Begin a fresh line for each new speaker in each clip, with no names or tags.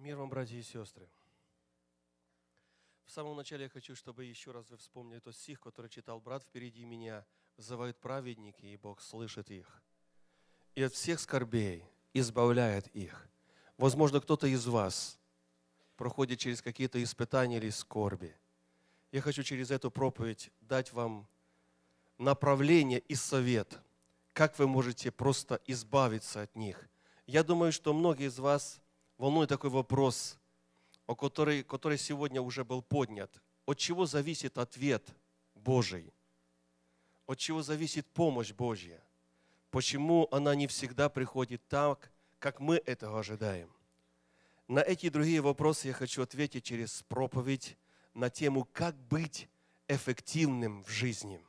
Мир вам, братья и сестры. В самом начале я хочу, чтобы еще раз вы вспомнили тот стих, который читал брат впереди меня. "Зовут праведники, и Бог слышит их, и от всех скорбей избавляет их». Возможно, кто-то из вас проходит через какие-то испытания или скорби. Я хочу через эту проповедь дать вам направление и совет, как вы можете просто избавиться от них. Я думаю, что многие из вас волнует такой вопрос, о который, который сегодня уже был поднят. От чего зависит ответ Божий? От чего зависит помощь Божья? Почему она не всегда приходит так, как мы этого ожидаем? На эти и другие вопросы я хочу ответить через проповедь на тему «Как быть эффективным в жизни?»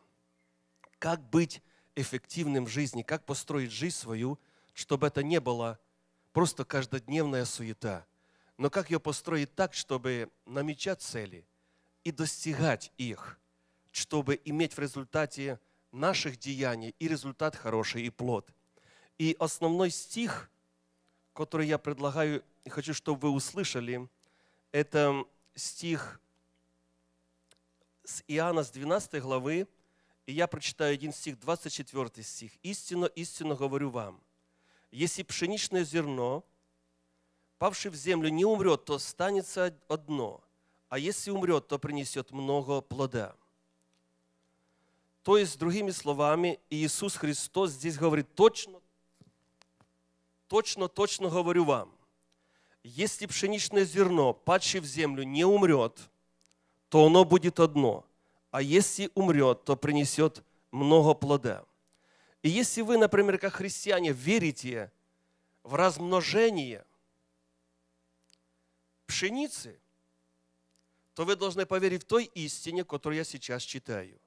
Как быть эффективным в жизни? Как построить жизнь свою, чтобы это не было просто каждодневная суета. Но как ее построить так, чтобы намечать цели и достигать их, чтобы иметь в результате наших деяний и результат хороший, и плод. И основной стих, который я предлагаю и хочу, чтобы вы услышали, это стих с Иоанна с 12 главы, и я прочитаю один стих, 24 стих. «Истинно, истинно говорю вам, если пшеничное зерно, павшее в землю, не умрет, то останется одно, а если умрет, то принесет много плода. То есть, другими словами, Иисус Христос здесь говорит точно, точно, точно говорю вам, если пшеничное зерно, падшее в землю, не умрет, то оно будет одно, а если умрет, то принесет много плода. И если вы, например, как христиане, верите в размножение пшеницы, то вы должны поверить в той истине, которую я сейчас читаю.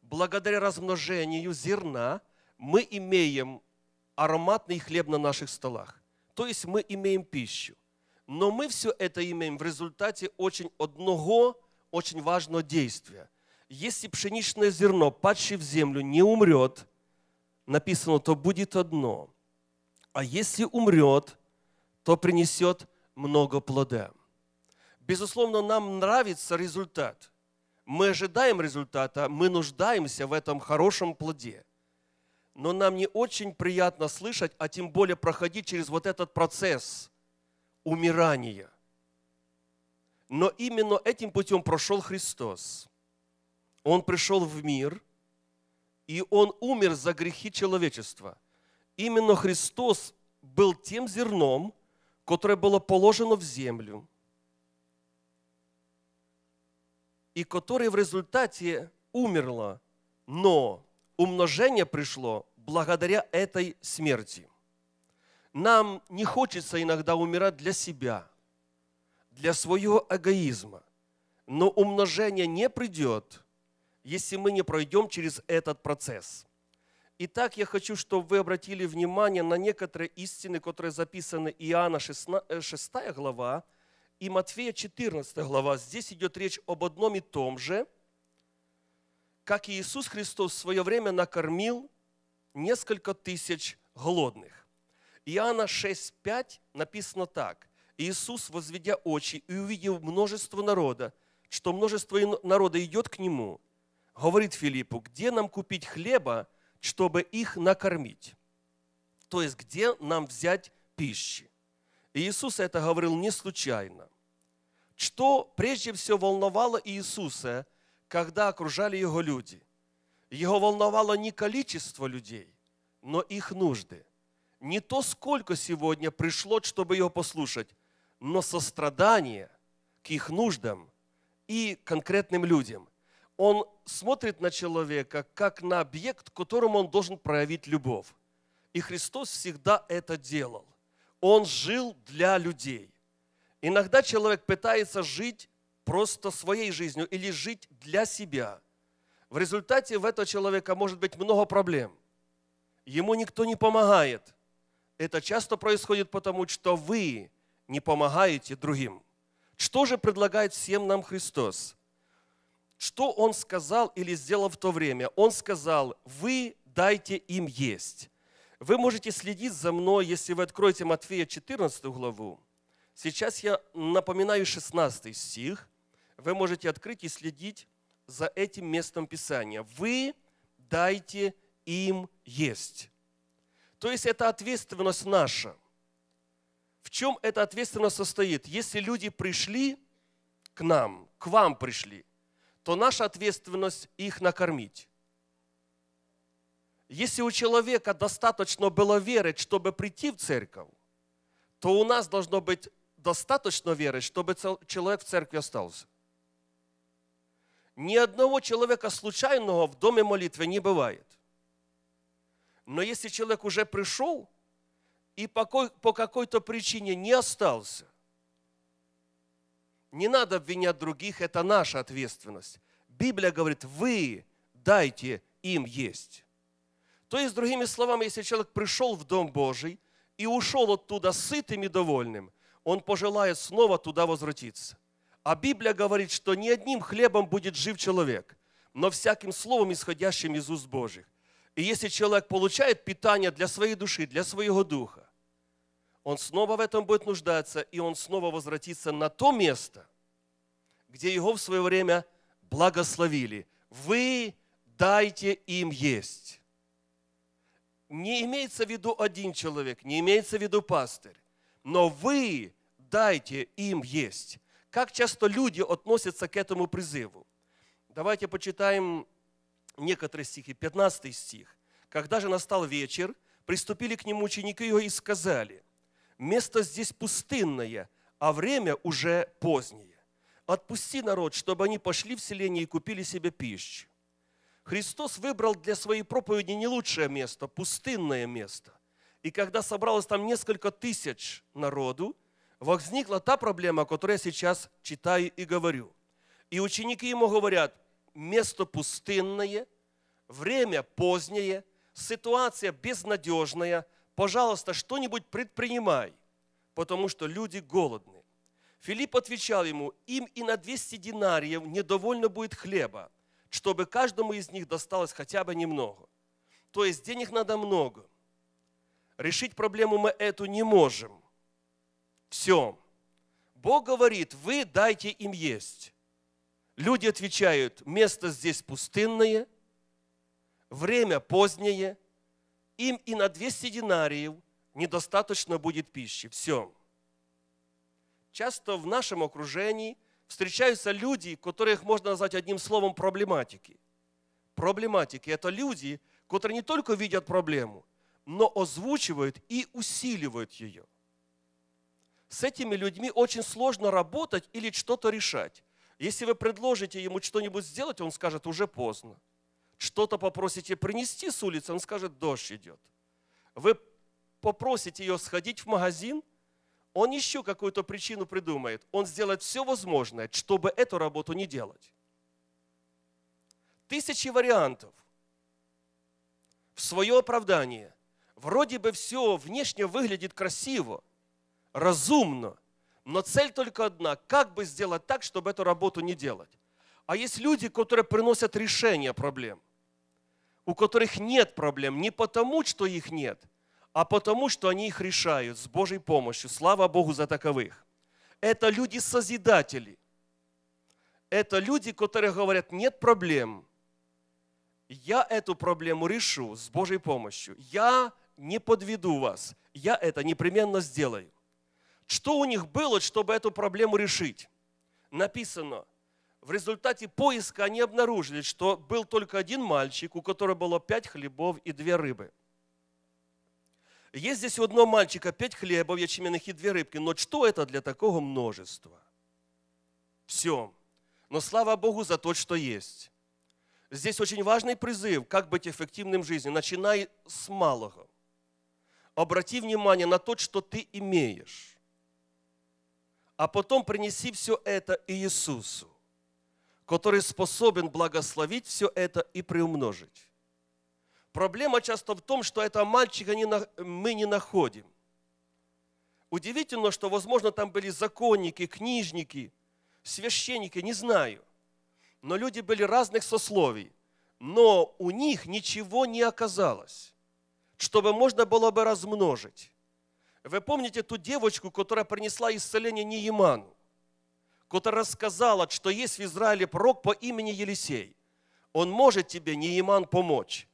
Благодаря размножению зерна мы имеем ароматный хлеб на наших столах. То есть мы имеем пищу. Но мы все это имеем в результате очень одного, очень важного действия. Если пшеничное зерно, падшее в землю, не умрет – написано, то будет одно. А если умрет, то принесет много плода. Безусловно, нам нравится результат. Мы ожидаем результата, мы нуждаемся в этом хорошем плоде. Но нам не очень приятно слышать, а тем более проходить через вот этот процесс умирания. Но именно этим путем прошел Христос. Он пришел в мир – и Он умер за грехи человечества. Именно Христос был тем зерном, которое было положено в землю, и которое в результате умерло, но умножение пришло благодаря этой смерти. Нам не хочется иногда умирать для себя, для своего эгоизма, но умножение не придет – если мы не пройдем через этот процесс. Итак, я хочу, чтобы вы обратили внимание на некоторые истины, которые записаны Иоанна 6, 6 э, глава и Матфея 14 глава. Здесь идет речь об одном и том же, как Иисус Христос в свое время накормил несколько тысяч голодных. Иоанна 6,5 написано так. Иисус, возведя очи и увидев множество народа, что множество народа идет к Нему – говорит Филиппу, где нам купить хлеба, чтобы их накормить? То есть, где нам взять пищи? И Иисус это говорил не случайно. Что прежде всего волновало Иисуса, когда окружали Его люди? Его волновало не количество людей, но их нужды. Не то, сколько сегодня пришло, чтобы Его послушать, но сострадание к их нуждам и конкретным людям – он смотрит на человека как на объект, которому он должен проявить любовь. И Христос всегда это делал. Он жил для людей. Иногда человек пытается жить просто своей жизнью или жить для себя. В результате в этого человека может быть много проблем. Ему никто не помогает. Это часто происходит потому, что вы не помогаете другим. Что же предлагает всем нам Христос? Что он сказал или сделал в то время? Он сказал, вы дайте им есть. Вы можете следить за мной, если вы откроете Матфея 14 главу. Сейчас я напоминаю 16 стих. Вы можете открыть и следить за этим местом Писания. Вы дайте им есть. То есть это ответственность наша. В чем эта ответственность состоит? Если люди пришли к нам, к вам пришли – то наша ответственность их накормить. Если у человека достаточно было веры, чтобы прийти в церковь, то у нас должно быть достаточно веры, чтобы человек в церкви остался. Ни одного человека случайного в доме молитвы не бывает. Но если человек уже пришел и по какой-то причине не остался, не надо обвинять других, это наша ответственность. Библия говорит, вы дайте им есть. То есть, другими словами, если человек пришел в Дом Божий и ушел оттуда сытым и довольным, он пожелает снова туда возвратиться. А Библия говорит, что не одним хлебом будет жив человек, но всяким словом, исходящим из уст Божьих. И если человек получает питание для своей души, для своего духа, он снова в этом будет нуждаться, и он снова возвратится на то место, где его в свое время благословили. Вы дайте им есть. Не имеется в виду один человек, не имеется в виду пастырь, но вы дайте им есть. Как часто люди относятся к этому призыву? Давайте почитаем некоторые стихи, 15 стих. «Когда же настал вечер, приступили к нему ученики его и сказали – место здесь пустынное, а время уже позднее. Отпусти народ, чтобы они пошли в селение и купили себе пищу. Христос выбрал для своей проповеди не лучшее место, пустынное место. И когда собралось там несколько тысяч народу, возникла та проблема, о которой я сейчас читаю и говорю. И ученики ему говорят, место пустынное, время позднее, ситуация безнадежная, пожалуйста, что-нибудь предпринимай, потому что люди голодны. Филипп отвечал ему, им и на 200 динариев недовольно будет хлеба, чтобы каждому из них досталось хотя бы немного. То есть денег надо много. Решить проблему мы эту не можем. Все. Бог говорит, вы дайте им есть. Люди отвечают, место здесь пустынное, время позднее, им и на 200 динариев недостаточно будет пищи. Все. Часто в нашем окружении встречаются люди, которых можно назвать одним словом проблематики. Проблематики – это люди, которые не только видят проблему, но озвучивают и усиливают ее. С этими людьми очень сложно работать или что-то решать. Если вы предложите ему что-нибудь сделать, он скажет, уже поздно что-то попросите принести с улицы, он скажет, дождь идет. Вы попросите ее сходить в магазин, он еще какую-то причину придумает. Он сделает все возможное, чтобы эту работу не делать. Тысячи вариантов в свое оправдание. Вроде бы все внешне выглядит красиво, разумно, но цель только одна – как бы сделать так, чтобы эту работу не делать. А есть люди, которые приносят решение проблем у которых нет проблем не потому, что их нет, а потому, что они их решают с Божьей помощью. Слава Богу за таковых. Это люди-созидатели. Это люди, которые говорят, нет проблем. Я эту проблему решу с Божьей помощью. Я не подведу вас. Я это непременно сделаю. Что у них было, чтобы эту проблему решить? Написано – в результате поиска они обнаружили, что был только один мальчик, у которого было пять хлебов и две рыбы. Есть здесь у одного мальчика пять хлебов, ячменных и две рыбки, но что это для такого множества? Все. Но слава Богу за то, что есть. Здесь очень важный призыв, как быть эффективным в жизни. Начинай с малого. Обрати внимание на то, что ты имеешь. А потом принеси все это Иисусу который способен благословить все это и приумножить. Проблема часто в том, что этого мальчика не на, мы не находим. Удивительно, что, возможно, там были законники, книжники, священники, не знаю. Но люди были разных сословий. Но у них ничего не оказалось, чтобы можно было бы размножить. Вы помните ту девочку, которая принесла исцеление Нееману? который рассказала, что есть в Израиле пророк по имени Елисей. Он может тебе, Неиман, помочь.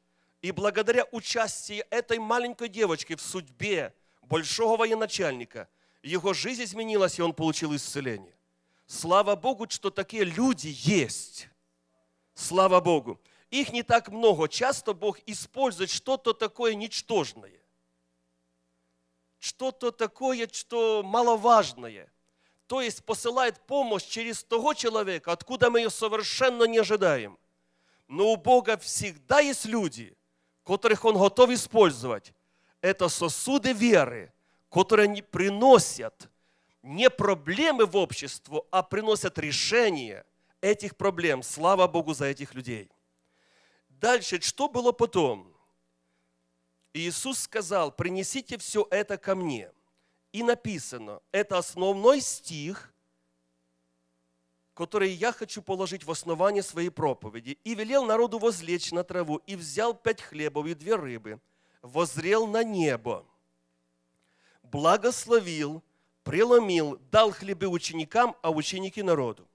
И благодаря участию этой маленькой девочки в судьбе большого военачальника, его жизнь изменилась, и он получил исцеление. Слава Богу, что такие люди есть. Слава Богу. Их не так много. Часто Бог использует что-то такое ничтожное. Что-то такое, что маловажное – то есть посылает помощь через того человека, откуда мы ее совершенно не ожидаем. Но у Бога всегда есть люди, которых Он готов использовать. Это сосуды веры, которые не приносят не проблемы в обществу, а приносят решение этих проблем. Слава Богу за этих людей. Дальше, что было потом? Иисус сказал, принесите все это ко мне – и написано, это основной стих, который я хочу положить в основание своей проповеди. «И велел народу возлечь на траву, и взял пять хлебов и две рыбы, возрел на небо, благословил, преломил, дал хлебы ученикам, а ученики народу».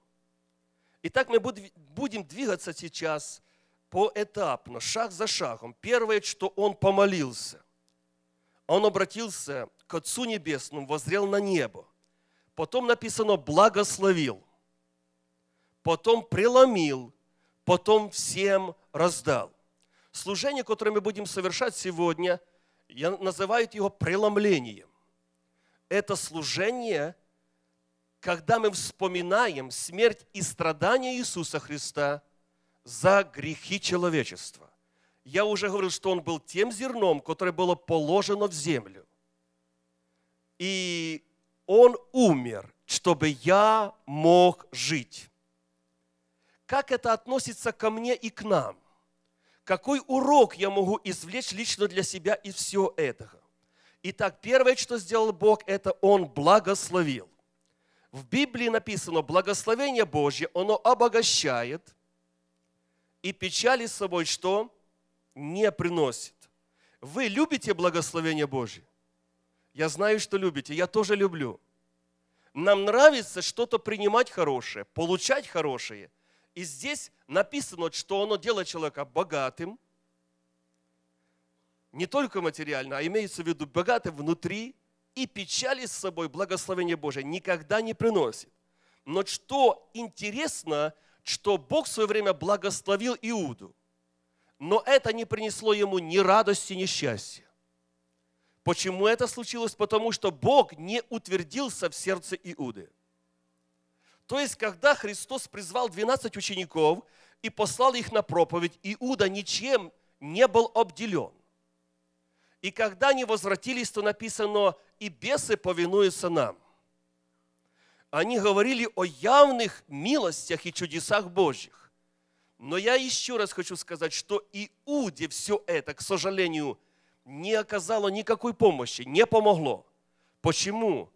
Итак, мы будем двигаться сейчас поэтапно, шаг за шагом. Первое, что он помолился он обратился к Отцу Небесному, возрел на небо. Потом написано «благословил», потом «преломил», потом «всем раздал». Служение, которое мы будем совершать сегодня, я называю его преломлением. Это служение, когда мы вспоминаем смерть и страдания Иисуса Христа за грехи человечества я уже говорил, что он был тем зерном, которое было положено в землю. И он умер, чтобы я мог жить. Как это относится ко мне и к нам? Какой урок я могу извлечь лично для себя из всего этого? Итак, первое, что сделал Бог, это Он благословил. В Библии написано, благословение Божье, оно обогащает, и печали с собой что? не приносит. Вы любите благословение Божье? Я знаю, что любите, я тоже люблю. Нам нравится что-то принимать хорошее, получать хорошее. И здесь написано, что оно делает человека богатым, не только материально, а имеется в виду богатым внутри, и печали с собой благословение Божие никогда не приносит. Но что интересно, что Бог в свое время благословил Иуду но это не принесло ему ни радости, ни счастья. Почему это случилось? Потому что Бог не утвердился в сердце Иуды. То есть, когда Христос призвал 12 учеников и послал их на проповедь, Иуда ничем не был обделен. И когда они возвратились, то написано, и бесы повинуются нам. Они говорили о явных милостях и чудесах Божьих. Но я еще раз хочу сказать, что Иуде все это, к сожалению, не оказало никакой помощи, не помогло. Почему?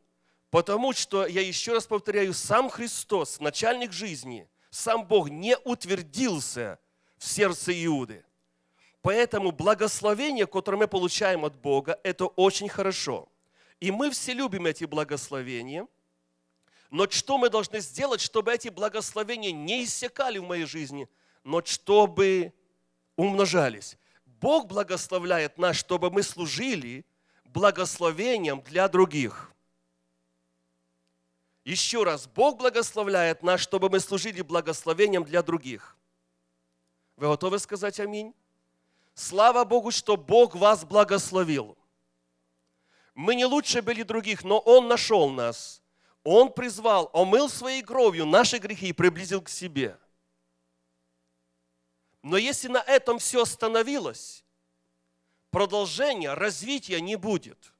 Потому что, я еще раз повторяю, сам Христос, начальник жизни, сам Бог не утвердился в сердце Иуды. Поэтому благословение, которое мы получаем от Бога, это очень хорошо. И мы все любим эти благословения. Но что мы должны сделать, чтобы эти благословения не иссякали в моей жизни – но чтобы умножались. Бог благословляет нас, чтобы мы служили благословением для других. Еще раз, Бог благословляет нас, чтобы мы служили благословением для других. Вы готовы сказать аминь? Слава Богу, что Бог вас благословил. Мы не лучше были других, но Он нашел нас. Он призвал, омыл своей кровью наши грехи и приблизил к себе – но если на этом все остановилось, продолжения, развития не будет.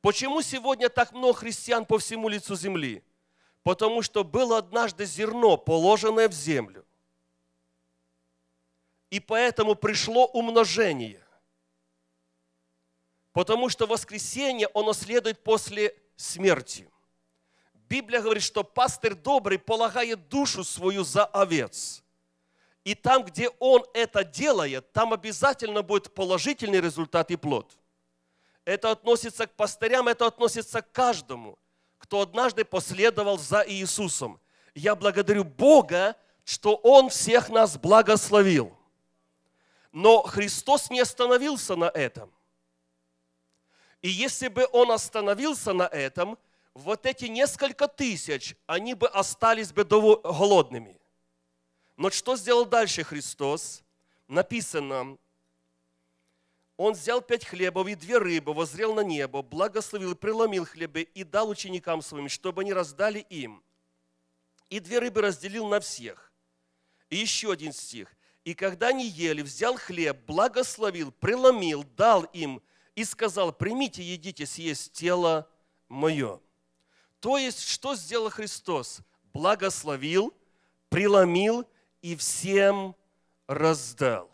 Почему сегодня так много христиан по всему лицу земли? Потому что было однажды зерно, положенное в землю. И поэтому пришло умножение. Потому что воскресение, оно следует после смерти. Библия говорит, что пастырь добрый полагает душу свою за овец – и там, где он это делает, там обязательно будет положительный результат и плод. Это относится к пастырям, это относится к каждому, кто однажды последовал за Иисусом. Я благодарю Бога, что Он всех нас благословил. Но Христос не остановился на этом. И если бы Он остановился на этом, вот эти несколько тысяч, они бы остались бы голодными. Но что сделал дальше Христос? Написано, он взял пять хлебов и две рыбы, возрел на небо, благословил, преломил хлебы и дал ученикам своим, чтобы они раздали им. И две рыбы разделил на всех. И еще один стих. И когда они ели, взял хлеб, благословил, преломил, дал им и сказал, примите, едите, съесть тело мое. То есть, что сделал Христос? Благословил, преломил и всем раздал.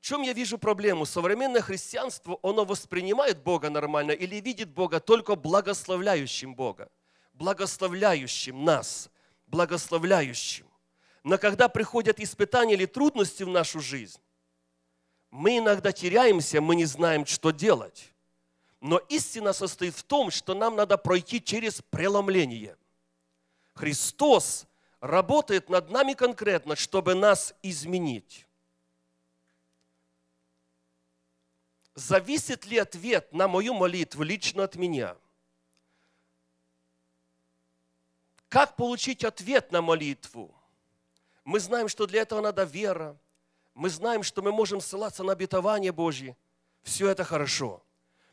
В чем я вижу проблему? Современное христианство, оно воспринимает Бога нормально или видит Бога только благословляющим Бога, благословляющим нас, благословляющим. Но когда приходят испытания или трудности в нашу жизнь, мы иногда теряемся, мы не знаем, что делать. Но истина состоит в том, что нам надо пройти через преломление. Христос работает над нами конкретно, чтобы нас изменить. Зависит ли ответ на мою молитву лично от меня? Как получить ответ на молитву? Мы знаем, что для этого надо вера. Мы знаем, что мы можем ссылаться на обетование Божье. Все это хорошо.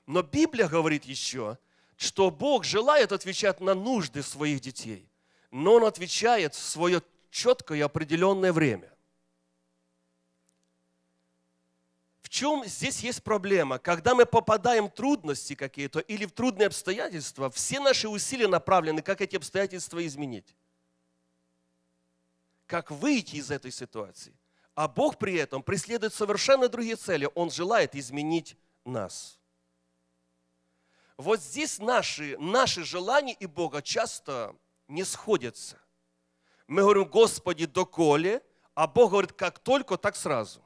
Но Библия говорит еще, что Бог желает отвечать на нужды своих детей – но он отвечает в свое четкое и определенное время. В чем здесь есть проблема? Когда мы попадаем в трудности какие-то или в трудные обстоятельства, все наши усилия направлены, как эти обстоятельства изменить. Как выйти из этой ситуации. А Бог при этом преследует совершенно другие цели. Он желает изменить нас. Вот здесь наши, наши желания и Бога часто не сходятся. Мы говорим, Господи, доколе, а Бог говорит, как только, так сразу.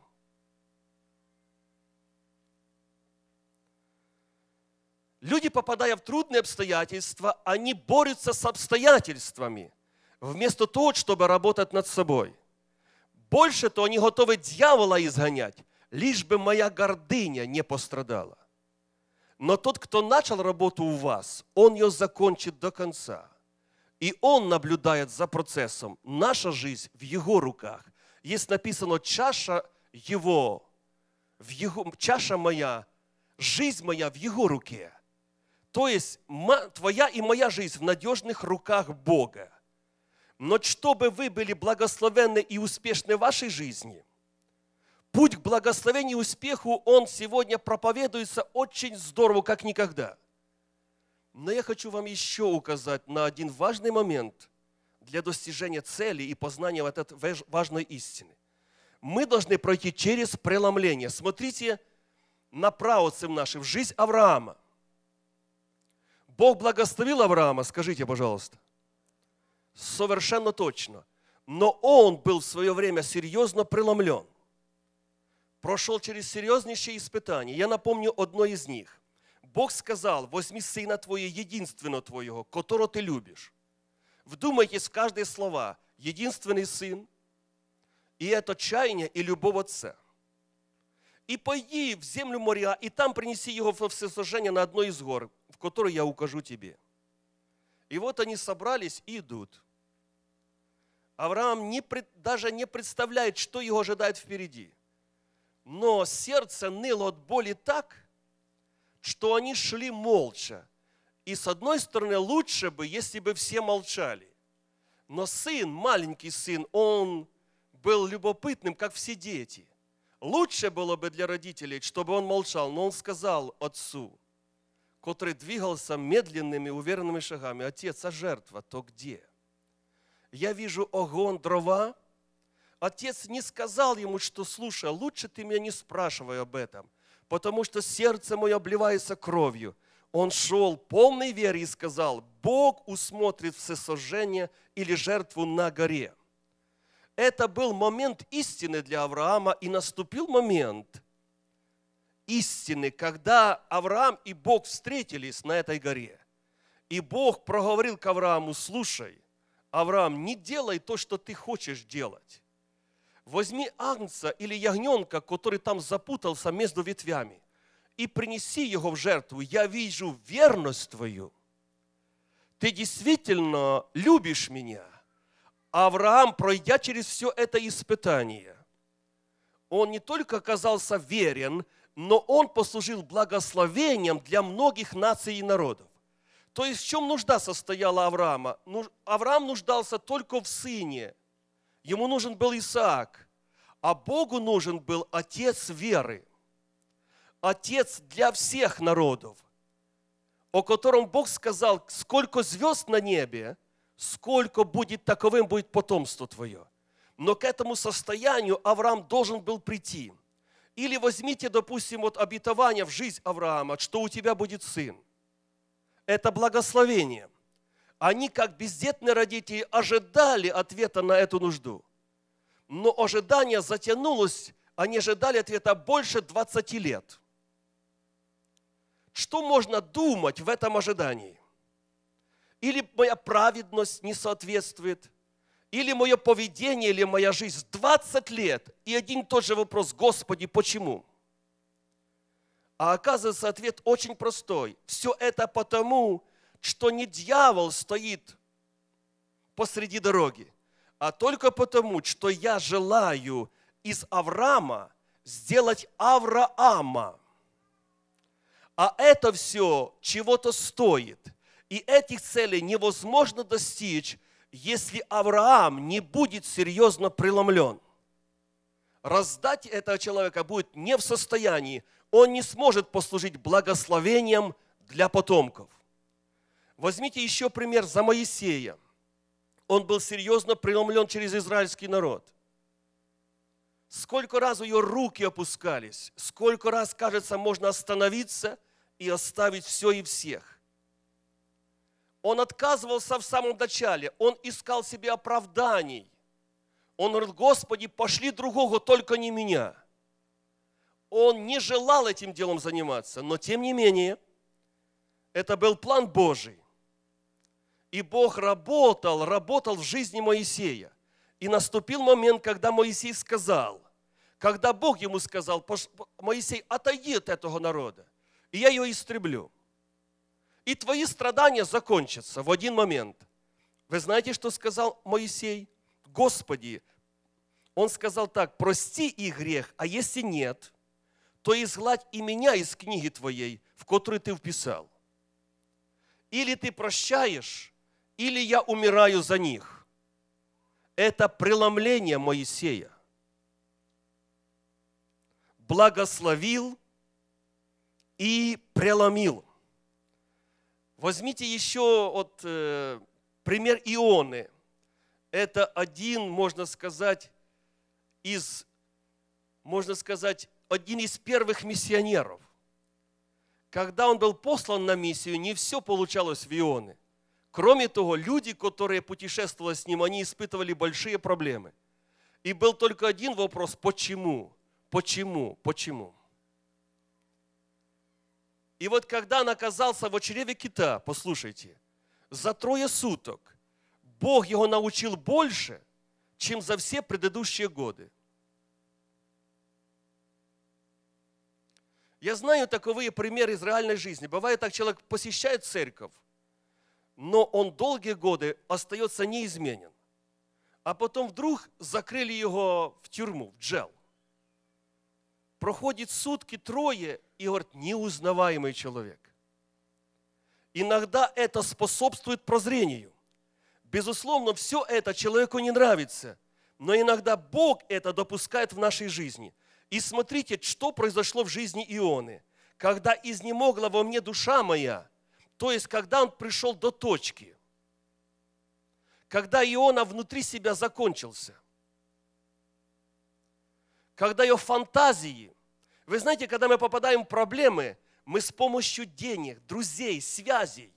Люди, попадая в трудные обстоятельства, они борются с обстоятельствами, вместо того, чтобы работать над собой. Больше то они готовы дьявола изгонять, лишь бы моя гордыня не пострадала. Но тот, кто начал работу у вас, он ее закончит до конца – и Он наблюдает за процессом. Наша жизнь в Его руках. Есть написано «чаша Его», в его «чаша моя», «жизнь моя в Его руке». То есть твоя и моя жизнь в надежных руках Бога. Но чтобы вы были благословенны и успешны в вашей жизни, путь к благословению и успеху, он сегодня проповедуется очень здорово, как никогда – но я хочу вам еще указать на один важный момент для достижения цели и познания вот этой важной истины. Мы должны пройти через преломление. Смотрите на праотцев наших, в жизнь Авраама. Бог благословил Авраама, скажите, пожалуйста. Совершенно точно. Но он был в свое время серьезно преломлен. Прошел через серьезнейшие испытания. Я напомню одно из них. Бог сказал, возьми сына твоего, единственного твоего, которого ты любишь. Вдумайтесь в каждое слово, Единственный сын, и это чаяние и любовь отца. И пойди в землю моря, и там принеси его во всесожжение на одной из гор, в которой я укажу тебе. И вот они собрались и идут. Авраам не, даже не представляет, что его ожидает впереди. Но сердце ныло от боли так – что они шли молча. И с одной стороны, лучше бы, если бы все молчали. Но сын, маленький сын, он был любопытным, как все дети. Лучше было бы для родителей, чтобы он молчал, но он сказал отцу, который двигался медленными, уверенными шагами, «Отец, а жертва то где?» Я вижу огонь, дрова. Отец не сказал ему, что, слушай, лучше ты меня не спрашивай об этом – потому что сердце мое обливается кровью. Он шел полной веры и сказал, Бог усмотрит всесожжение или жертву на горе. Это был момент истины для Авраама, и наступил момент истины, когда Авраам и Бог встретились на этой горе. И Бог проговорил к Аврааму, слушай, Авраам, не делай то, что ты хочешь делать возьми агнца или ягненка, который там запутался между ветвями, и принеси его в жертву. Я вижу верность твою. Ты действительно любишь меня. Авраам, пройдя через все это испытание, он не только оказался верен, но он послужил благословением для многих наций и народов. То есть в чем нужда состояла Авраама? Авраам нуждался только в сыне – Ему нужен был Исаак, а Богу нужен был отец веры, отец для всех народов, о котором Бог сказал, сколько звезд на небе, сколько будет таковым будет потомство твое. Но к этому состоянию Авраам должен был прийти. Или возьмите, допустим, вот обетование в жизнь Авраама, что у тебя будет сын. Это благословение – они, как бездетные родители, ожидали ответа на эту нужду. Но ожидание затянулось, они ожидали ответа больше 20 лет. Что можно думать в этом ожидании? Или моя праведность не соответствует, или мое поведение, или моя жизнь. 20 лет, и один и тот же вопрос, Господи, почему? А оказывается, ответ очень простой. Все это потому, что не дьявол стоит посреди дороги, а только потому, что я желаю из Авраама сделать Авраама. А это все чего-то стоит. И этих целей невозможно достичь, если Авраам не будет серьезно преломлен. Раздать этого человека будет не в состоянии, он не сможет послужить благословением для потомков. Возьмите еще пример за Моисея. Он был серьезно преломлен через израильский народ. Сколько раз ее руки опускались, сколько раз, кажется, можно остановиться и оставить все и всех. Он отказывался в самом начале, он искал себе оправданий. Он говорит, Господи, пошли другого, только не меня. Он не желал этим делом заниматься, но тем не менее, это был план Божий. И Бог работал, работал в жизни Моисея. И наступил момент, когда Моисей сказал, когда Бог ему сказал, Моисей, отойди от этого народа, и я ее истреблю. И твои страдания закончатся в один момент. Вы знаете, что сказал Моисей? Господи, он сказал так, прости их грех, а если нет, то изгладь и меня из книги твоей, в которую ты вписал. Или ты прощаешь, или я умираю за них. Это преломление Моисея. Благословил и преломил. Возьмите еще вот, э, пример Ионы. Это один, можно сказать, из, можно сказать, один из первых миссионеров. Когда он был послан на миссию, не все получалось в Ионе. Кроме того, люди, которые путешествовали с ним, они испытывали большие проблемы. И был только один вопрос, почему, почему, почему. И вот когда он оказался в очреве кита, послушайте, за трое суток Бог его научил больше, чем за все предыдущие годы. Я знаю таковые примеры из реальной жизни. Бывает так, человек посещает церковь, но он долгие годы остается неизменен. А потом вдруг закрыли его в тюрьму, в джел. Проходит сутки, трое, и говорит, неузнаваемый человек. Иногда это способствует прозрению. Безусловно, все это человеку не нравится, но иногда Бог это допускает в нашей жизни. И смотрите, что произошло в жизни Ионы. Когда изнемогла во мне душа моя – то есть, когда он пришел до точки, когда Иона внутри себя закончился, когда ее фантазии, вы знаете, когда мы попадаем в проблемы, мы с помощью денег, друзей, связей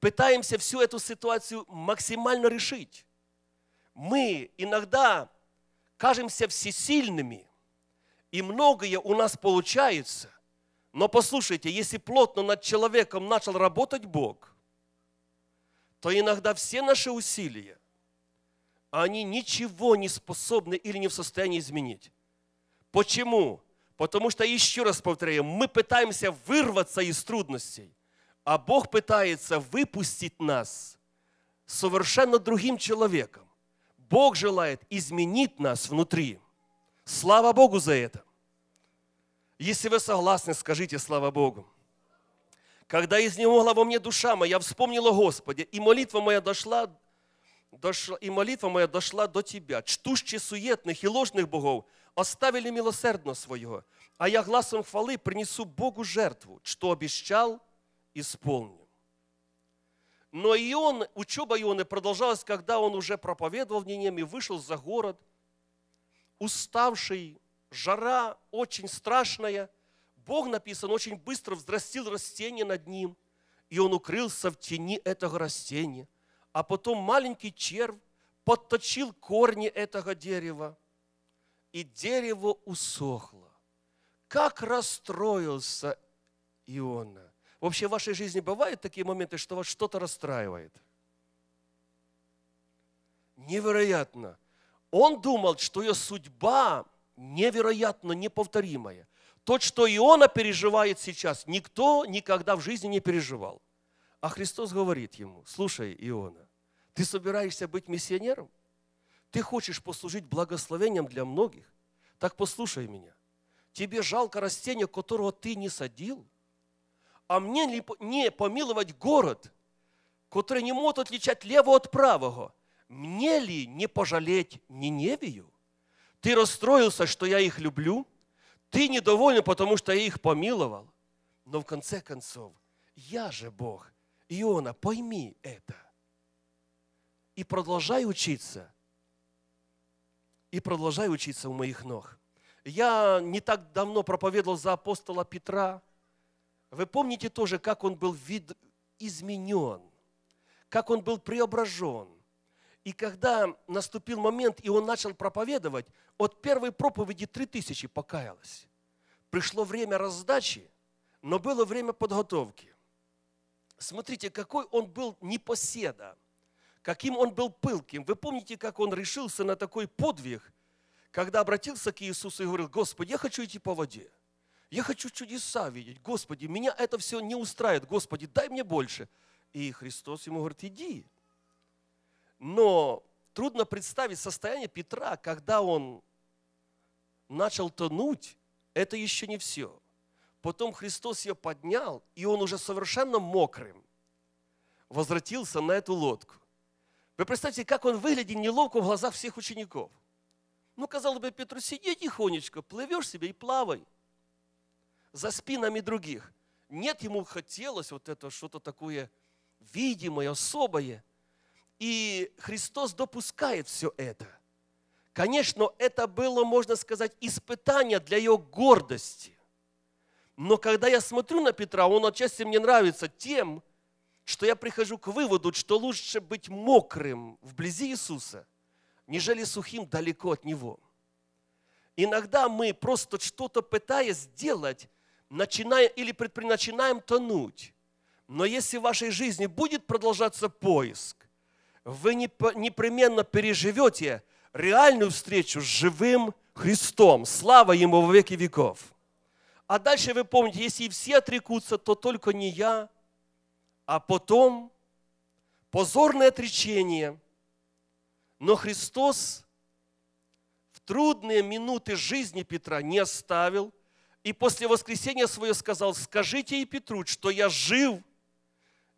пытаемся всю эту ситуацию максимально решить. Мы иногда кажемся всесильными, и многое у нас получается, но послушайте, если плотно над человеком начал работать Бог, то иногда все наши усилия, они ничего не способны или не в состоянии изменить. Почему? Потому что, еще раз повторяю, мы пытаемся вырваться из трудностей, а Бог пытается выпустить нас совершенно другим человеком. Бог желает изменить нас внутри. Слава Богу за это. Если вы согласны, скажите «Слава Богу». Когда из него во мне душа моя, вспомнила Господи, и молитва моя дошла, дошла, и молитва моя дошла до Тебя. Чтущие суетных и ложных богов оставили милосердно Своего, а я гласом хвалы принесу Богу жертву, что обещал, исполню. Но и он, учеба Ионы продолжалась, когда он уже проповедовал в Нинеме, вышел за город, уставший, жара очень страшная. Бог, написан очень быстро взрастил растение над ним, и он укрылся в тени этого растения. А потом маленький червь подточил корни этого дерева, и дерево усохло. Как расстроился Иона. Вообще в вашей жизни бывают такие моменты, что вас что-то расстраивает? Невероятно. Он думал, что ее судьба невероятно неповторимое. То, что Иона переживает сейчас, никто никогда в жизни не переживал. А Христос говорит ему, слушай, Иона, ты собираешься быть миссионером? Ты хочешь послужить благословением для многих? Так послушай меня. Тебе жалко растение, которого ты не садил? А мне ли не помиловать город, который не может отличать лево от правого? Мне ли не пожалеть Ниневию? Ты расстроился, что я их люблю. Ты недоволен, потому что я их помиловал. Но в конце концов, я же Бог. Иона, пойми это. И продолжай учиться. И продолжай учиться у моих ног. Я не так давно проповедовал за апостола Петра. Вы помните тоже, как он был вид... изменен, как он был преображен и когда наступил момент, и он начал проповедовать, от первой проповеди три тысячи покаялось. Пришло время раздачи, но было время подготовки. Смотрите, какой он был непоседа, каким он был пылким. Вы помните, как он решился на такой подвиг, когда обратился к Иисусу и говорил, «Господи, я хочу идти по воде, я хочу чудеса видеть, Господи, меня это все не устраивает, Господи, дай мне больше». И Христос ему говорит, «Иди, но трудно представить состояние Петра, когда он начал тонуть, это еще не все. Потом Христос ее поднял, и он уже совершенно мокрым возвратился на эту лодку. Вы представьте, как он выглядит неловко в глазах всех учеников. Ну, казалось бы, Петру, сиди тихонечко, плывешь себе и плавай. За спинами других. Нет, ему хотелось вот это что-то такое видимое, особое – и Христос допускает все это. Конечно, это было, можно сказать, испытание для ее гордости. Но когда я смотрю на Петра, он отчасти мне нравится тем, что я прихожу к выводу, что лучше быть мокрым вблизи Иисуса, нежели сухим далеко от Него. Иногда мы просто что-то пытаясь сделать, начинаем или предприначинаем тонуть. Но если в вашей жизни будет продолжаться поиск, вы непременно переживете реальную встречу с живым Христом. Слава Ему во веки веков. А дальше вы помните, если все отрекутся, то только не я, а потом позорное отречение. Но Христос в трудные минуты жизни Петра не оставил, и после воскресения свое сказал, скажите и Петру, что я жив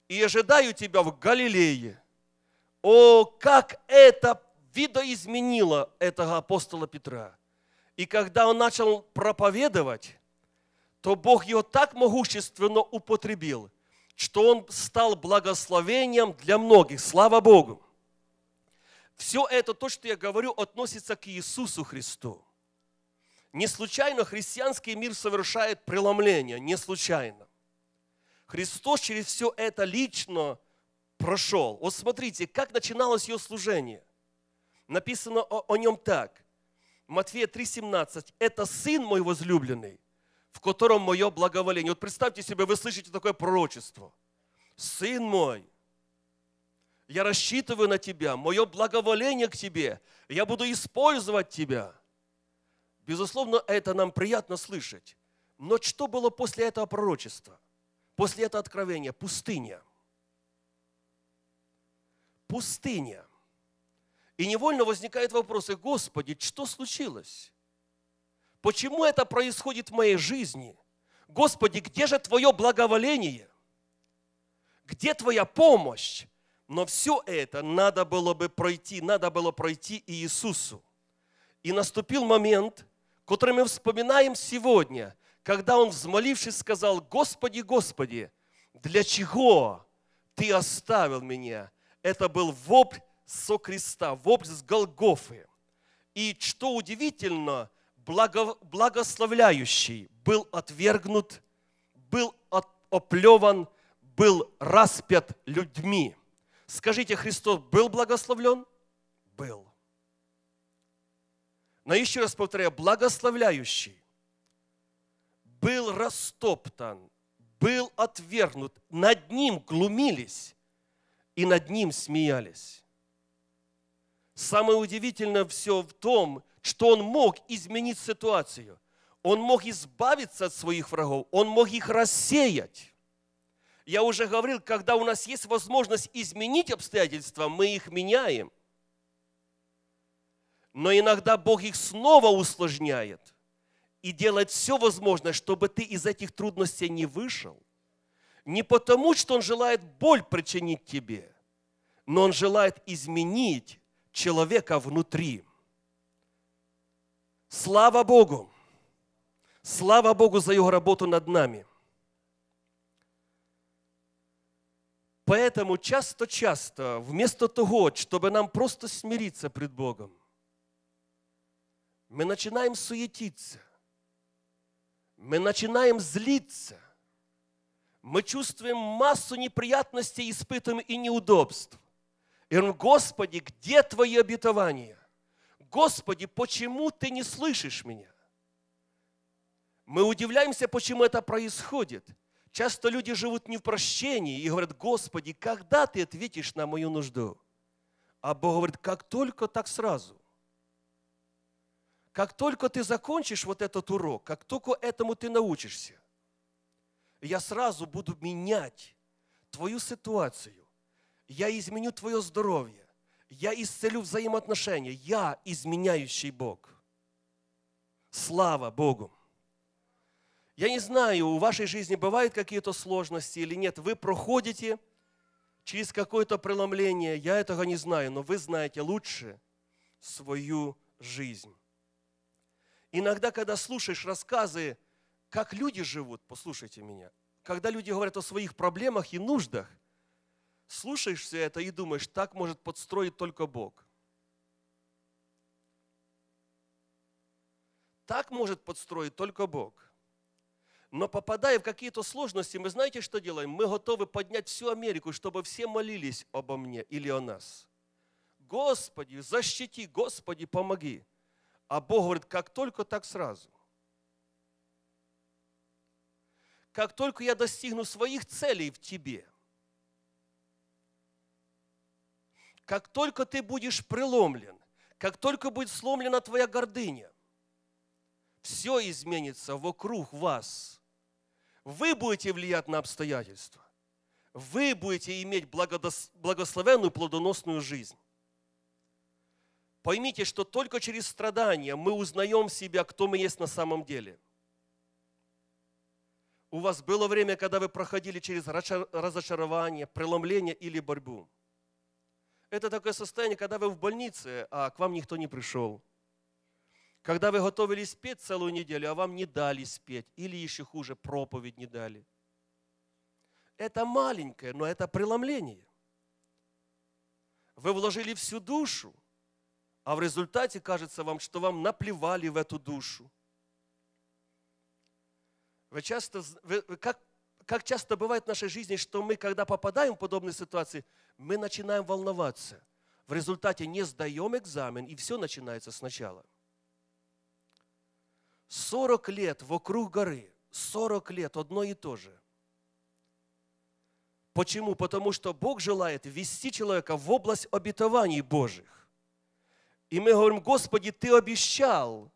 и ожидаю тебя в Галилее. О, как это видоизменило этого апостола Петра. И когда он начал проповедовать, то Бог его так могущественно употребил, что он стал благословением для многих. Слава Богу! Все это, то, что я говорю, относится к Иисусу Христу. Не случайно христианский мир совершает преломление, не случайно. Христос через все это лично – прошел. Вот смотрите, как начиналось ее служение. Написано о, о нем так. Матфея 3,17. «Это сын мой возлюбленный, в котором мое благоволение». Вот представьте себе, вы слышите такое пророчество. «Сын мой, я рассчитываю на тебя, мое благоволение к тебе, я буду использовать тебя». Безусловно, это нам приятно слышать. Но что было после этого пророчества? После этого откровения? Пустыня пустыня. И невольно возникают вопросы, «Э, Господи, что случилось? Почему это происходит в моей жизни? Господи, где же Твое благоволение? Где Твоя помощь? Но все это надо было бы пройти, надо было пройти и Иисусу. И наступил момент, который мы вспоминаем сегодня, когда Он, взмолившись, сказал, «Господи, Господи, для чего Ты оставил меня?» Это был вопль со креста, вопль с Голгофы. И что удивительно, благо, благословляющий был отвергнут, был от, оплеван, был распят людьми. Скажите, Христос был благословлен? Был. Но еще раз повторяю, благословляющий был растоптан, был отвергнут, над ним глумились, и над ним смеялись. Самое удивительное все в том, что он мог изменить ситуацию. Он мог избавиться от своих врагов, он мог их рассеять. Я уже говорил, когда у нас есть возможность изменить обстоятельства, мы их меняем. Но иногда Бог их снова усложняет и делает все возможное, чтобы ты из этих трудностей не вышел не потому, что он желает боль причинить тебе, но он желает изменить человека внутри. Слава Богу! Слава Богу за Его работу над нами. Поэтому часто-часто, вместо того, чтобы нам просто смириться пред Богом, мы начинаем суетиться, мы начинаем злиться, мы чувствуем массу неприятностей, испытываем и неудобств. И говорим, Господи, где Твои обетования? Господи, почему Ты не слышишь меня? Мы удивляемся, почему это происходит. Часто люди живут не в прощении и говорят, Господи, когда Ты ответишь на мою нужду? А Бог говорит, как только, так сразу. Как только ты закончишь вот этот урок, как только этому ты научишься – я сразу буду менять твою ситуацию. Я изменю твое здоровье. Я исцелю взаимоотношения. Я изменяющий Бог. Слава Богу! Я не знаю, у вашей жизни бывают какие-то сложности или нет. Вы проходите через какое-то преломление. Я этого не знаю, но вы знаете лучше свою жизнь. Иногда, когда слушаешь рассказы как люди живут, послушайте меня, когда люди говорят о своих проблемах и нуждах, слушаешь все это и думаешь, так может подстроить только Бог. Так может подстроить только Бог. Но попадая в какие-то сложности, мы знаете, что делаем? Мы готовы поднять всю Америку, чтобы все молились обо мне или о нас. Господи, защити, Господи, помоги. А Бог говорит, как только, так сразу. как только я достигну своих целей в тебе, как только ты будешь преломлен, как только будет сломлена твоя гордыня, все изменится вокруг вас. Вы будете влиять на обстоятельства. Вы будете иметь благословенную плодоносную жизнь. Поймите, что только через страдания мы узнаем себя, кто мы есть на самом деле – у вас было время, когда вы проходили через разочарование, преломление или борьбу. Это такое состояние, когда вы в больнице, а к вам никто не пришел. Когда вы готовились спеть целую неделю, а вам не дали спеть. Или еще хуже, проповедь не дали. Это маленькое, но это преломление. Вы вложили всю душу, а в результате кажется вам, что вам наплевали в эту душу. Вы часто, вы, как, как часто бывает в нашей жизни, что мы, когда попадаем в подобные ситуации, мы начинаем волноваться. В результате не сдаем экзамен, и все начинается сначала. 40 лет вокруг горы, 40 лет одно и то же. Почему? Потому что Бог желает ввести человека в область обетований Божьих. И мы говорим, Господи, Ты обещал,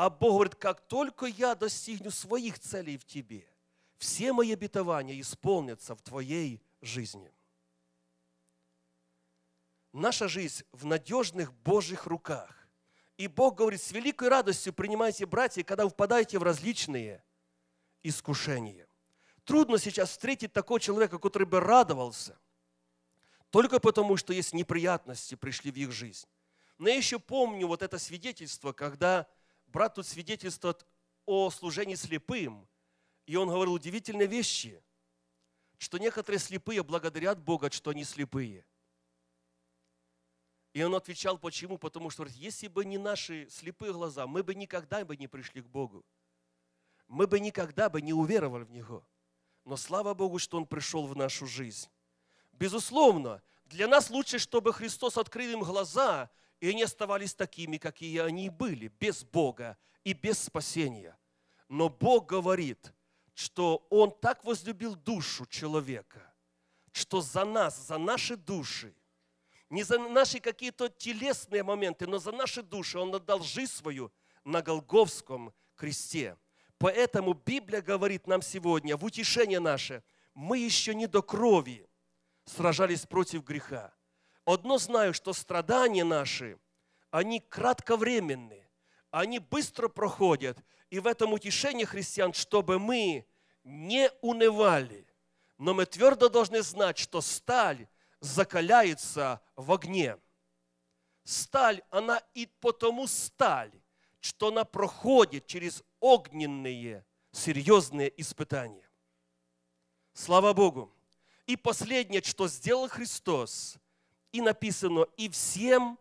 а Бог говорит, как только я достигну своих целей в тебе, все мои обетования исполнятся в твоей жизни. Наша жизнь в надежных Божьих руках. И Бог говорит, с великой радостью принимайте, братья, когда вы впадаете в различные искушения. Трудно сейчас встретить такого человека, который бы радовался, только потому, что есть неприятности пришли в их жизнь. Но я еще помню вот это свидетельство, когда брат тут свидетельствует о служении слепым, и он говорил удивительные вещи, что некоторые слепые благодарят Бога, что они слепые. И он отвечал, почему? Потому что, если бы не наши слепые глаза, мы бы никогда бы не пришли к Богу. Мы бы никогда бы не уверовали в Него. Но слава Богу, что Он пришел в нашу жизнь. Безусловно, для нас лучше, чтобы Христос открыл им глаза, и они оставались такими, какие они были, без Бога и без спасения. Но Бог говорит, что Он так возлюбил душу человека, что за нас, за наши души, не за наши какие-то телесные моменты, но за наши души Он отдал жизнь свою на Голговском кресте. Поэтому Библия говорит нам сегодня, в утешение наше, мы еще не до крови сражались против греха, Одно знаю, что страдания наши, они кратковременны, они быстро проходят. И в этом утешение христиан, чтобы мы не унывали. Но мы твердо должны знать, что сталь закаляется в огне. Сталь, она и потому сталь, что она проходит через огненные, серьезные испытания. Слава Богу! И последнее, что сделал Христос – и написано, и всем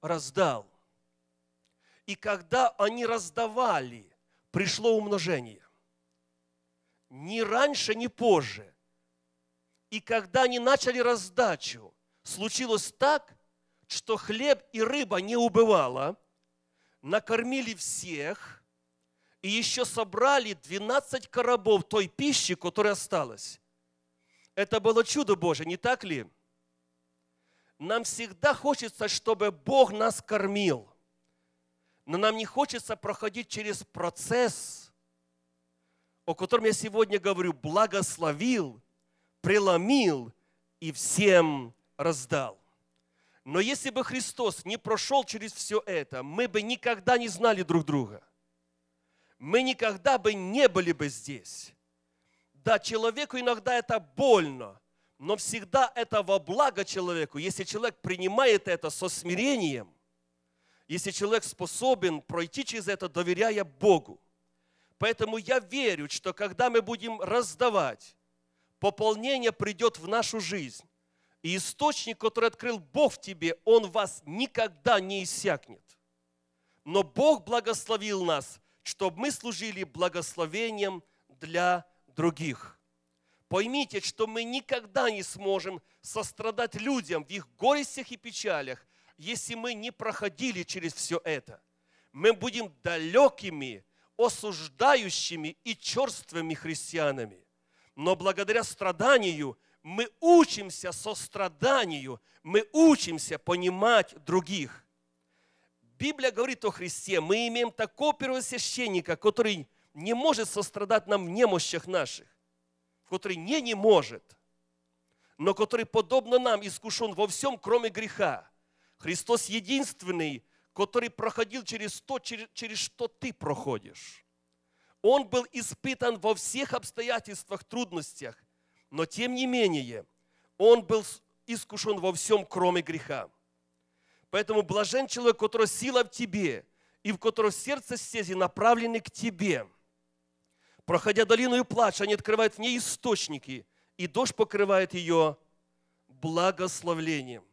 раздал. И когда они раздавали, пришло умножение. Ни раньше, ни позже. И когда они начали раздачу, случилось так, что хлеб и рыба не убывала, накормили всех, и еще собрали 12 коробов той пищи, которая осталась. Это было чудо Божие, не так ли? Нам всегда хочется, чтобы Бог нас кормил. Но нам не хочется проходить через процесс, о котором я сегодня говорю, благословил, преломил и всем раздал. Но если бы Христос не прошел через все это, мы бы никогда не знали друг друга. Мы никогда бы не были бы здесь. Да, человеку иногда это больно, но всегда это во благо человеку, если человек принимает это со смирением, если человек способен пройти через это, доверяя Богу. Поэтому я верю, что когда мы будем раздавать, пополнение придет в нашу жизнь. И источник, который открыл Бог в тебе, он вас никогда не иссякнет. Но Бог благословил нас, чтобы мы служили благословением для других. Поймите, что мы никогда не сможем сострадать людям в их горестях и печалях, если мы не проходили через все это. Мы будем далекими, осуждающими и черствыми христианами. Но благодаря страданию мы учимся состраданию, мы учимся понимать других. Библия говорит о Христе, мы имеем такого первосвященника, который не может сострадать нам в немощах наших который не не может, но который, подобно нам, искушен во всем, кроме греха. Христос единственный, который проходил через то, через, через что ты проходишь. Он был испытан во всех обстоятельствах, трудностях, но тем не менее он был искушен во всем, кроме греха. Поэтому блажен человек, у которого сила в тебе, и в которого сердце стези направлены к тебе – Проходя долину и плача, они открывают в ней источники, и дождь покрывает ее благословлением.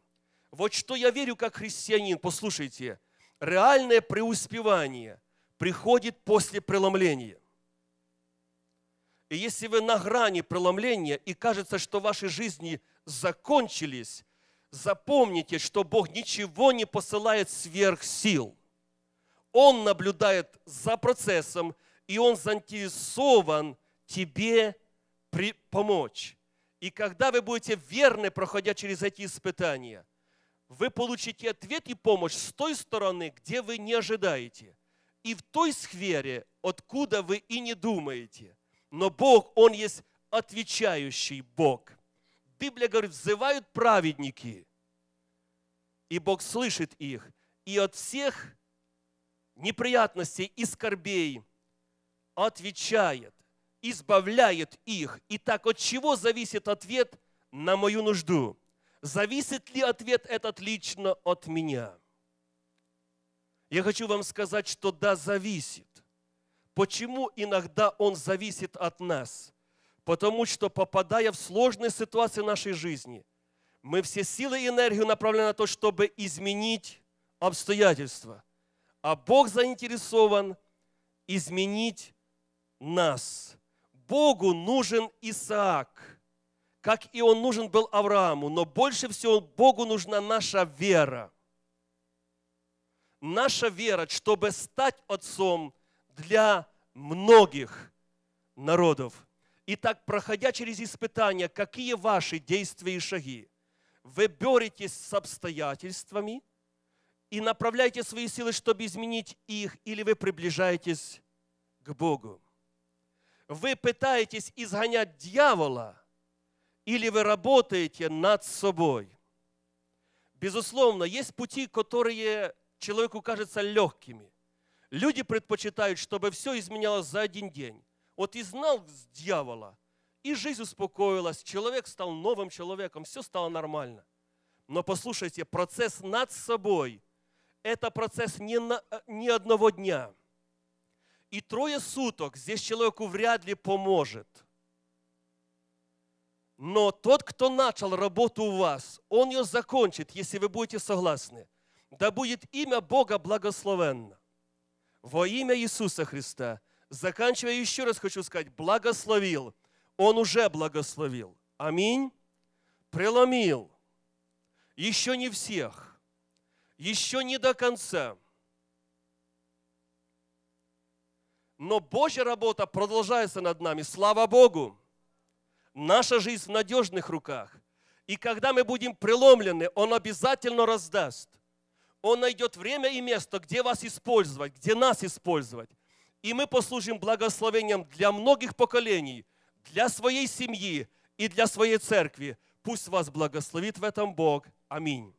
Вот что я верю как христианин, послушайте, реальное преуспевание приходит после преломления. И если вы на грани преломления и кажется, что ваши жизни закончились, запомните, что Бог ничего не посылает сверх сил. Он наблюдает за процессом, и он заинтересован тебе при, помочь. И когда вы будете верны, проходя через эти испытания, вы получите ответ и помощь с той стороны, где вы не ожидаете, и в той сфере, откуда вы и не думаете. Но Бог, Он есть отвечающий Бог. Библия говорит, взывают праведники, и Бог слышит их, и от всех неприятностей и скорбей – отвечает, избавляет их. Итак, от чего зависит ответ на мою нужду? Зависит ли ответ этот лично от меня? Я хочу вам сказать, что да, зависит. Почему иногда он зависит от нас? Потому что, попадая в сложные ситуации нашей жизни, мы все силы и энергию направляем на то, чтобы изменить обстоятельства. А Бог заинтересован изменить нас. Богу нужен Исаак, как и он нужен был Аврааму, но больше всего Богу нужна наша вера. Наша вера, чтобы стать отцом для многих народов. Итак, проходя через испытания, какие ваши действия и шаги? Вы боретесь с обстоятельствами и направляете свои силы, чтобы изменить их, или вы приближаетесь к Богу? вы пытаетесь изгонять дьявола или вы работаете над собой? Безусловно, есть пути, которые человеку кажутся легкими. Люди предпочитают, чтобы все изменялось за один день. Вот и знал дьявола, и жизнь успокоилась, человек стал новым человеком, все стало нормально. Но послушайте, процесс над собой – это процесс не, на, э, не одного дня – и трое суток здесь человеку вряд ли поможет. Но тот, кто начал работу у вас, он ее закончит, если вы будете согласны. Да будет имя Бога благословенно. Во имя Иисуса Христа. Заканчивая, еще раз хочу сказать, благословил. Он уже благословил. Аминь. Преломил. Еще не всех. Еще не до конца. но Божья работа продолжается над нами. Слава Богу! Наша жизнь в надежных руках. И когда мы будем преломлены, Он обязательно раздаст. Он найдет время и место, где вас использовать, где нас использовать. И мы послужим благословением для многих поколений, для своей семьи и для своей церкви. Пусть вас благословит в этом Бог. Аминь.